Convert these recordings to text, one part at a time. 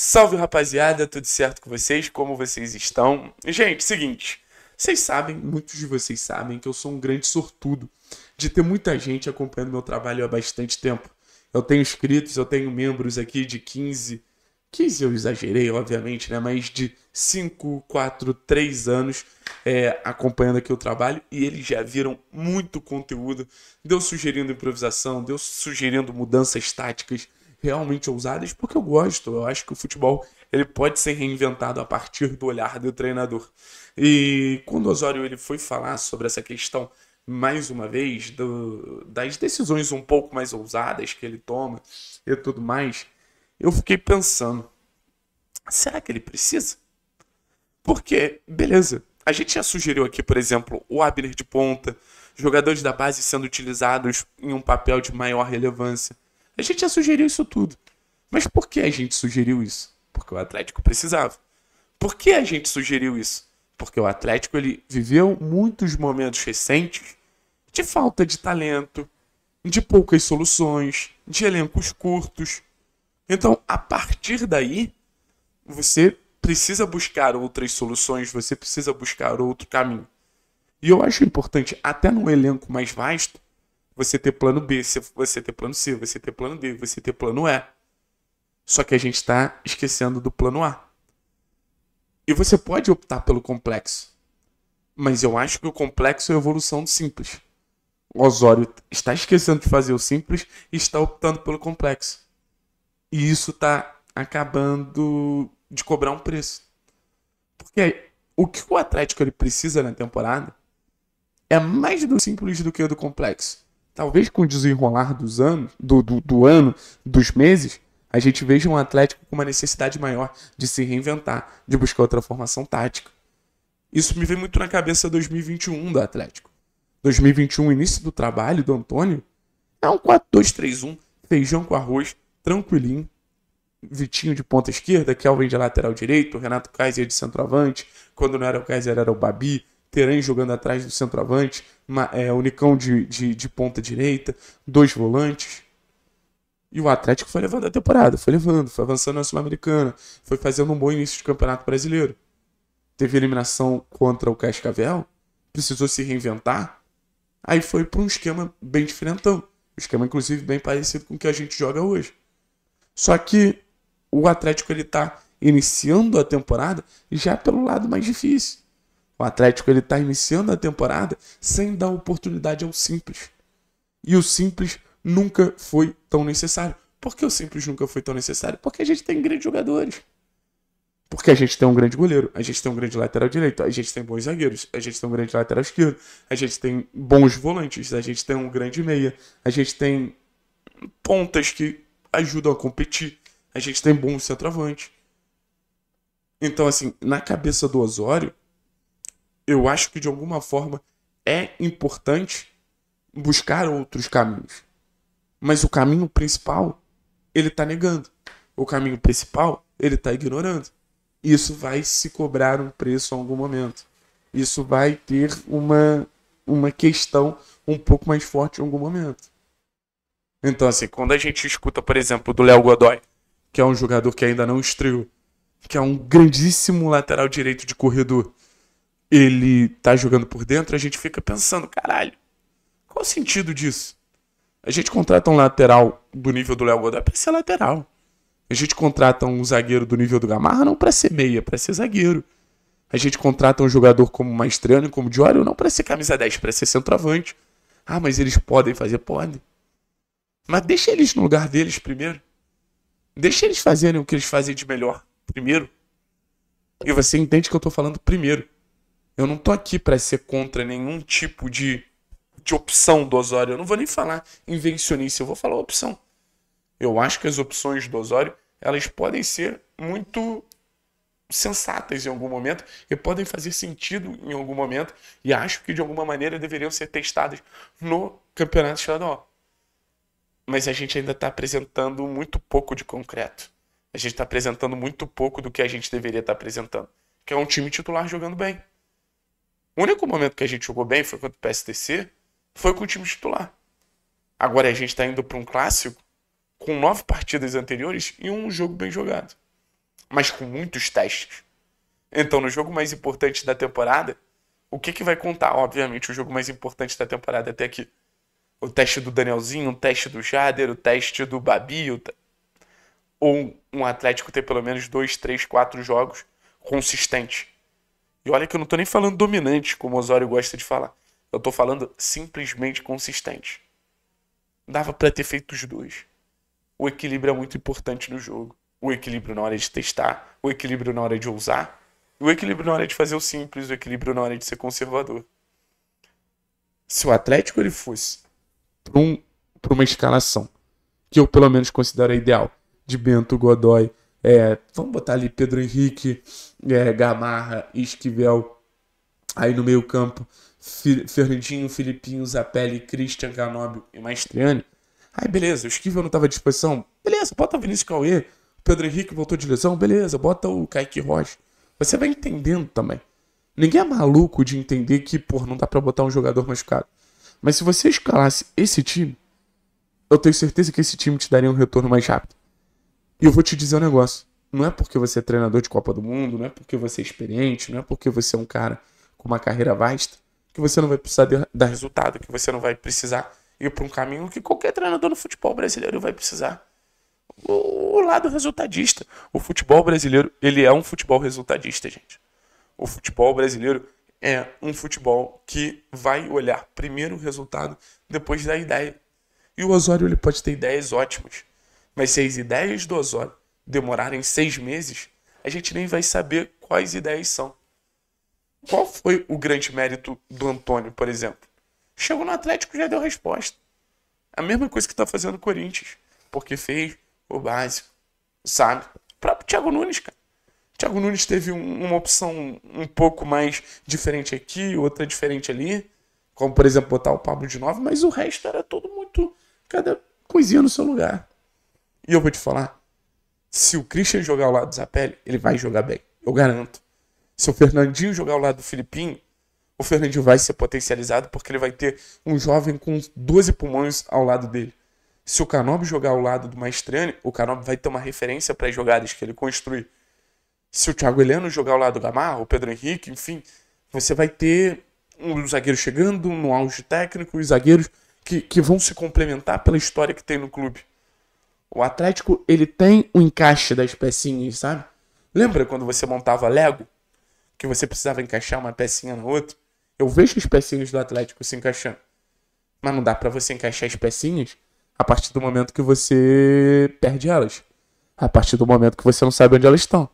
Salve rapaziada, tudo certo com vocês? Como vocês estão? Gente, seguinte, vocês sabem, muitos de vocês sabem que eu sou um grande sortudo de ter muita gente acompanhando meu trabalho há bastante tempo. Eu tenho inscritos, eu tenho membros aqui de 15, 15 eu exagerei, obviamente, né? Mas de 5, 4, 3 anos é, acompanhando aqui o trabalho e eles já viram muito conteúdo. Deu sugerindo improvisação, deu sugerindo mudanças táticas, realmente ousadas, porque eu gosto. Eu acho que o futebol ele pode ser reinventado a partir do olhar do treinador. E quando o Osório ele foi falar sobre essa questão mais uma vez do, das decisões um pouco mais ousadas que ele toma e tudo mais, eu fiquei pensando: será que ele precisa? Porque, beleza, a gente já sugeriu aqui, por exemplo, o Abner de ponta, jogadores da base sendo utilizados em um papel de maior relevância. A gente já sugeriu isso tudo. Mas por que a gente sugeriu isso? Porque o Atlético precisava. Por que a gente sugeriu isso? Porque o Atlético ele viveu muitos momentos recentes de falta de talento, de poucas soluções, de elencos curtos. Então, a partir daí, você precisa buscar outras soluções, você precisa buscar outro caminho. E eu acho importante, até num elenco mais vasto, você ter plano B, você ter plano C, você ter plano D, você ter plano E. Só que a gente está esquecendo do plano A. E você pode optar pelo complexo. Mas eu acho que o complexo é a evolução do simples. O Osório está esquecendo de fazer o simples e está optando pelo complexo. E isso está acabando de cobrar um preço. Porque o que o Atlético ele precisa na temporada é mais do simples do que do complexo. Talvez com o desenrolar dos anos, do, do, do ano, dos meses, a gente veja um Atlético com uma necessidade maior de se reinventar, de buscar outra formação tática. Isso me vem muito na cabeça 2021 do Atlético. 2021, início do trabalho do Antônio, é um 4-2-3-1, feijão com arroz, tranquilinho. Vitinho de ponta esquerda, Kelvin é de lateral direito, Renato Kaiser de centroavante, quando não era o Kaiser era o Babi, Teran jogando atrás do centroavante, uma, é, Unicão de, de, de ponta direita, dois volantes. E o Atlético foi levando a temporada, foi levando, foi avançando na Sul-Americana, foi fazendo um bom início de campeonato brasileiro. Teve eliminação contra o Cascavel, precisou se reinventar. Aí foi para um esquema bem diferentão. Um esquema, inclusive, bem parecido com o que a gente joga hoje. Só que o Atlético ele está iniciando a temporada já pelo lado mais difícil. O Atlético ele está iniciando a temporada sem dar oportunidade ao simples. E o simples nunca foi tão necessário. Por que o simples nunca foi tão necessário? Porque a gente tem grandes jogadores. Porque a gente tem um grande goleiro, a gente tem um grande lateral direito, a gente tem bons zagueiros, a gente tem um grande lateral esquerdo, a gente tem bons volantes, a gente tem um grande meia, a gente tem pontas que ajudam a competir, a gente tem bons centroavantes. Então, assim, na cabeça do Osório, eu acho que de alguma forma é importante buscar outros caminhos. Mas o caminho principal, ele está negando. O caminho principal, ele está ignorando. Isso vai se cobrar um preço em algum momento. Isso vai ter uma, uma questão um pouco mais forte em algum momento. Então, assim, quando a gente escuta, por exemplo, do Léo Godoy, que é um jogador que ainda não estreou, que é um grandíssimo lateral direito de corredor, ele tá jogando por dentro, a gente fica pensando, caralho, qual o sentido disso? A gente contrata um lateral do nível do Léo Godoy para ser lateral. A gente contrata um zagueiro do nível do Gamarra não para ser meia, para ser zagueiro. A gente contrata um jogador como Maestrano, como Diório, não para ser camisa 10, para ser centroavante. Ah, mas eles podem fazer? Podem. Mas deixa eles no lugar deles primeiro. Deixa eles fazerem o que eles fazem de melhor primeiro. E você entende que eu estou falando primeiro. Eu não tô aqui para ser contra nenhum tipo de, de opção do Osório. Eu não vou nem falar invencionista, eu vou falar opção. Eu acho que as opções do Osório, elas podem ser muito sensatas em algum momento e podem fazer sentido em algum momento e acho que de alguma maneira deveriam ser testadas no campeonato estadual. Mas a gente ainda está apresentando muito pouco de concreto. A gente está apresentando muito pouco do que a gente deveria estar tá apresentando, que é um time titular jogando bem. O único momento que a gente jogou bem foi contra o PSTC, foi com o time titular. Agora a gente está indo para um clássico com nove partidas anteriores e um jogo bem jogado, mas com muitos testes. Então, no jogo mais importante da temporada, o que, que vai contar? Obviamente, o jogo mais importante da temporada até aqui. O teste do Danielzinho, o teste do Jader, o teste do Babi, o ou um Atlético ter pelo menos dois, três, quatro jogos consistentes e olha que eu não tô nem falando dominante, como o Osório gosta de falar. Eu tô falando simplesmente consistente. Dava para ter feito os dois. O equilíbrio é muito importante no jogo. O equilíbrio na hora de testar, o equilíbrio na hora de ousar, o equilíbrio na hora de fazer o simples, o equilíbrio na hora de ser conservador. Se o Atlético ele fosse para um, uma escalação que eu pelo menos considero ideal, de Bento, Godoy, é, vamos botar ali Pedro Henrique, é, Gamarra, Esquivel. Aí no meio campo, Fernandinho, Filipinho, Zapelli, Christian, Canóbio e Maestriani. Aí beleza, o Esquivel não estava à disposição. Beleza, bota o Vinícius Cauê. Pedro Henrique voltou de lesão. Beleza, bota o Kaique Rocha. Você vai entendendo também. Ninguém é maluco de entender que, por não dá para botar um jogador machucado. Mas se você escalasse esse time, eu tenho certeza que esse time te daria um retorno mais rápido. E eu vou te dizer um negócio. Não é porque você é treinador de Copa do Mundo, não é porque você é experiente, não é porque você é um cara com uma carreira vasta, que você não vai precisar de, dar resultado, que você não vai precisar ir para um caminho que qualquer treinador no futebol brasileiro vai precisar. O, o lado resultadista. O futebol brasileiro, ele é um futebol resultadista, gente. O futebol brasileiro é um futebol que vai olhar primeiro o resultado, depois da ideia. E o Osório ele pode ter ideias ótimas, mas se as ideias do Osório demorarem seis meses, a gente nem vai saber quais ideias são. Qual foi o grande mérito do Antônio, por exemplo? Chegou no Atlético e já deu resposta. A mesma coisa que está fazendo o Corinthians, porque fez o básico, sabe? O próprio Thiago Nunes, cara. Thiago Nunes teve um, uma opção um pouco mais diferente aqui, outra diferente ali, como por exemplo botar o Pablo de novo. mas o resto era todo muito. cada coisinha no seu lugar. E eu vou te falar, se o Christian jogar ao lado do Zapelli, ele vai jogar bem, eu garanto. Se o Fernandinho jogar ao lado do Filipinho, o Fernandinho vai ser potencializado porque ele vai ter um jovem com 12 pulmões ao lado dele. Se o Canob jogar ao lado do Maestrani, o Canob vai ter uma referência para as jogadas que ele construi. Se o Thiago Heleno jogar ao lado do Gamarra, o Pedro Henrique, enfim, você vai ter um zagueiro chegando no auge técnico e zagueiros que, que vão se complementar pela história que tem no clube. O Atlético, ele tem o um encaixe das pecinhas, sabe? Lembra quando você montava Lego? Que você precisava encaixar uma pecinha na outra? Eu vejo as pecinhas do Atlético se encaixando. Mas não dá para você encaixar as pecinhas a partir do momento que você perde elas. A partir do momento que você não sabe onde elas estão.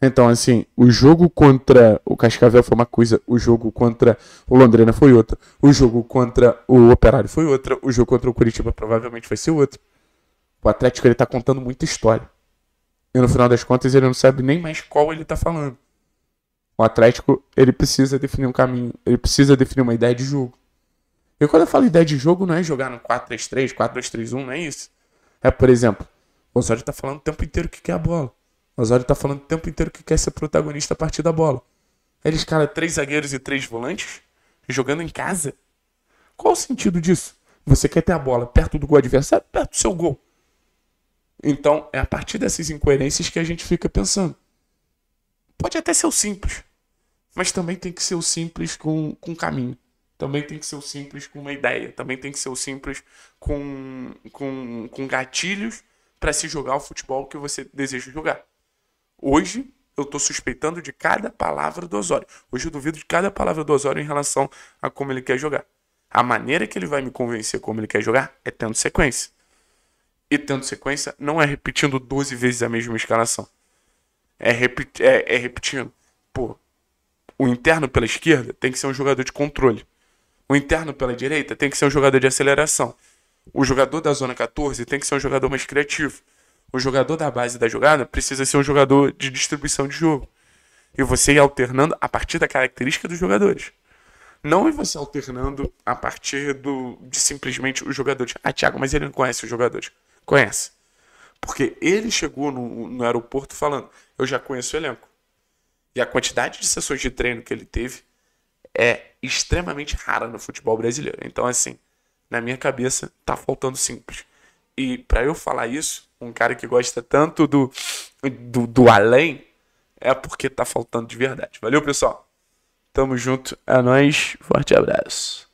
Então, assim, o jogo contra o Cascavel foi uma coisa, o jogo contra o Londrina foi outra, o jogo contra o Operário foi outra, o jogo contra o Curitiba provavelmente vai ser outro. O Atlético ele tá contando muita história. E no final das contas ele não sabe nem mais qual ele tá falando. O Atlético ele precisa definir um caminho, ele precisa definir uma ideia de jogo. E quando eu falo ideia de jogo, não é jogar no 4-3-3, 4-2-3-1, não é isso. É, por exemplo, o Osório tá falando o tempo inteiro que quer a bola. O Osório tá falando o tempo inteiro que quer ser protagonista a partir da bola. Ele escala três zagueiros e três volantes jogando em casa. Qual o sentido disso? Você quer ter a bola perto do gol adversário, perto do seu gol. Então, é a partir dessas incoerências que a gente fica pensando. Pode até ser o simples, mas também tem que ser o simples com, com caminho. Também tem que ser o simples com uma ideia. Também tem que ser o simples com, com, com gatilhos para se jogar o futebol que você deseja jogar. Hoje, eu estou suspeitando de cada palavra do Osório. Hoje eu duvido de cada palavra do Osório em relação a como ele quer jogar. A maneira que ele vai me convencer como ele quer jogar é tendo sequência e tendo sequência não é repetindo 12 vezes a mesma escalação. É, repet é, é repetindo. Pô, o interno pela esquerda tem que ser um jogador de controle. O interno pela direita tem que ser um jogador de aceleração. O jogador da zona 14 tem que ser um jogador mais criativo. O jogador da base da jogada precisa ser um jogador de distribuição de jogo. E você ir alternando a partir da característica dos jogadores. Não é você alternando a partir do, de simplesmente os jogadores. Ah, Thiago, mas ele não conhece os jogadores. Conhece. Porque ele chegou no, no aeroporto falando: Eu já conheço o elenco. E a quantidade de sessões de treino que ele teve é extremamente rara no futebol brasileiro. Então, assim, na minha cabeça, tá faltando simples. E para eu falar isso, um cara que gosta tanto do, do, do além, é porque tá faltando de verdade. Valeu, pessoal. Tamo junto. É nóis. Forte abraço.